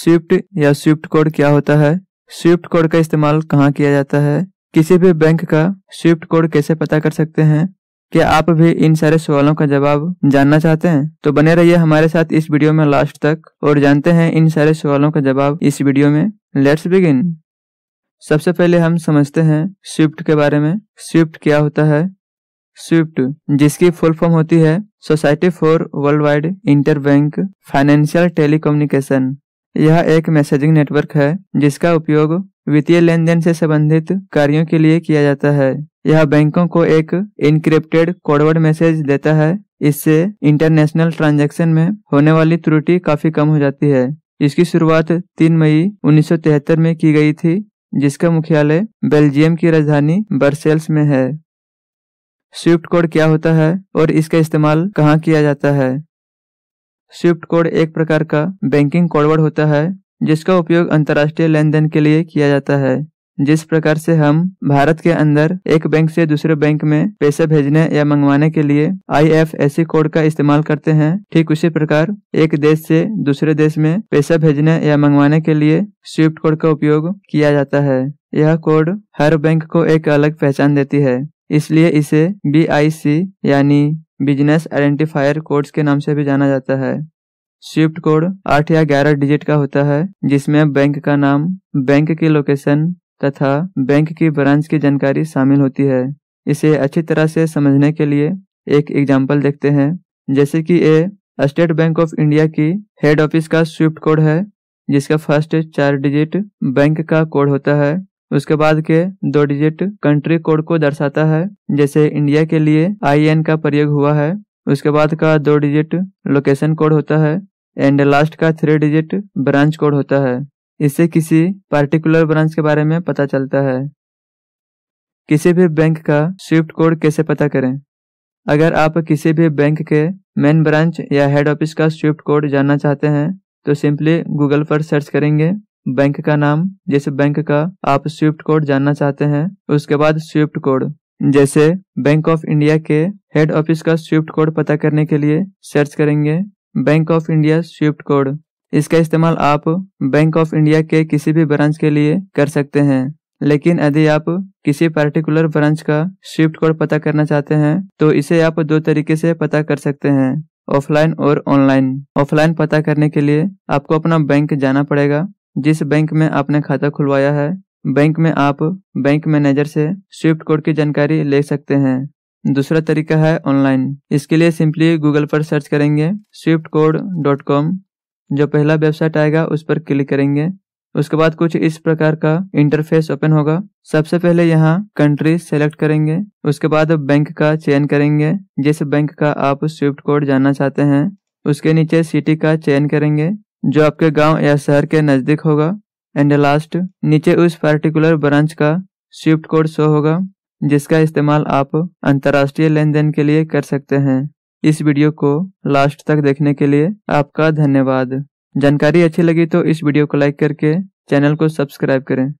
Swift या Swift code क्या होता है स्विफ्ट कोड का इस्तेमाल कहाँ किया जाता है किसी भी बैंक का स्विफ्ट कोड कैसे पता कर सकते हैं क्या आप भी इन सारे सवालों का जवाब जानना चाहते हैं तो बने रहिए हमारे साथ इस वीडियो में लास्ट तक और जानते हैं इन सारे सवालों का जवाब इस वीडियो में लेट्स बिगिन सबसे पहले हम समझते हैं स्विफ्ट के बारे में स्विफ्ट क्या होता है स्विफ्ट जिसकी फुल फॉर्म होती है society for worldwide interbank financial telecommunication यह एक मैसेजिंग नेटवर्क है जिसका उपयोग वित्तीय लेन देन से संबंधित कार्यों के लिए किया जाता है यह बैंकों को एक इनक्रिप्टेड कोडवर्ड मैसेज देता है इससे इंटरनेशनल ट्रांजैक्शन में होने वाली त्रुटि काफी कम हो जाती है इसकी शुरुआत 3 मई 1973 में की गई थी जिसका मुख्यालय बेल्जियम की राजधानी बर्सेल्स में है स्विफ्ट कोड क्या होता है और इसका इस्तेमाल कहाँ किया जाता है स्विफ्ट कोड एक प्रकार का बैंकिंग कोडवर्ड होता है जिसका उपयोग अंतर्राष्ट्रीय लेन देन के लिए किया जाता है जिस प्रकार से हम भारत के अंदर एक बैंक से दूसरे बैंक में पैसे भेजने या मंगवाने के लिए आईएफएससी कोड का इस्तेमाल करते हैं ठीक उसी प्रकार एक देश से दूसरे देश में पैसा भेजने या मंगवाने के लिए स्विफ्ट कोड का उपयोग किया जाता है यह कोड हर बैंक को एक अलग पहचान देती है इसलिए इसे बी यानी बिजनेस आइडेंटिफायर कोड्स के नाम से भी जाना जाता है स्विफ्ट कोड आठ या ग्यारह डिजिट का होता है जिसमें बैंक का नाम बैंक की लोकेशन तथा बैंक की ब्रांच की जानकारी शामिल होती है इसे अच्छी तरह से समझने के लिए एक एग्जाम्पल देखते हैं जैसे कि a State Bank of India की हेड ऑफिस का स्विफ्ट कोड है जिसका फर्स्ट चार डिजिट बैंक का कोड होता है उसके बाद के दो डिजिट कंट्री कोड को दर्शाता है जैसे इंडिया के लिए आई एन का प्रयोग हुआ है उसके बाद का दो डिजिट लोकेशन कोड होता है एंड लास्ट का थ्री डिजिट ब्रांच कोड होता है इससे किसी पार्टिकुलर ब्रांच के बारे में पता चलता है किसी भी बैंक का स्विफ्ट कोड कैसे पता करें अगर आप किसी भी बैंक के मेन ब्रांच या हेड ऑफिस का स्विफ्ट कोड जानना चाहते हैं तो सिंपली गूगल पर सर्च करेंगे बैंक का नाम जैसे बैंक का आप स्विफ्ट कोड जानना चाहते हैं उसके बाद स्विफ्ट कोड जैसे बैंक ऑफ इंडिया के हेड ऑफिस का स्विफ्ट कोड पता करने के लिए सर्च करेंगे Bank of India SWIFT code इसका इस्तेमाल आप बैंक ऑफ इंडिया के किसी भी ब्रांच के लिए कर सकते हैं लेकिन यदि आप किसी पर्टिकुलर ब्रांच का स्विफ्ट कोड पता करना चाहते हैं तो इसे आप दो तरीके से पता कर सकते हैं ऑफलाइन और ऑनलाइन ऑफलाइन पता करने के लिए आपको अपना बैंक जाना पड़ेगा जिस बैंक में आपने खाता खुलवाया है बैंक में आप बैंक मैनेजर से स्विफ्ट कोड की जानकारी ले सकते हैं दूसरा तरीका है ऑनलाइन इसके लिए सिंपली गूगल पर सर्च करेंगे स्विफ्ट कोड डॉट कॉम जो पहला वेबसाइट आएगा उस पर क्लिक करेंगे उसके बाद कुछ इस प्रकार का इंटरफेस ओपन होगा सबसे पहले यहाँ कंट्री सेलेक्ट करेंगे उसके बाद बैंक का चयन करेंगे जिस बैंक का आप स्विफ्ट कोड जानना चाहते हैं उसके नीचे सिटी का चयन करेंगे जो आपके गांव या शहर के नज़दीक होगा एंड लास्ट नीचे उस पर्टिकुलर ब्रांच का स्विफ्ट कोड शो होगा जिसका इस्तेमाल आप अंतर्राष्ट्रीय लेन देन के लिए कर सकते हैं इस वीडियो को लास्ट तक देखने के लिए आपका धन्यवाद जानकारी अच्छी लगी तो इस वीडियो को लाइक करके चैनल को सब्सक्राइब करें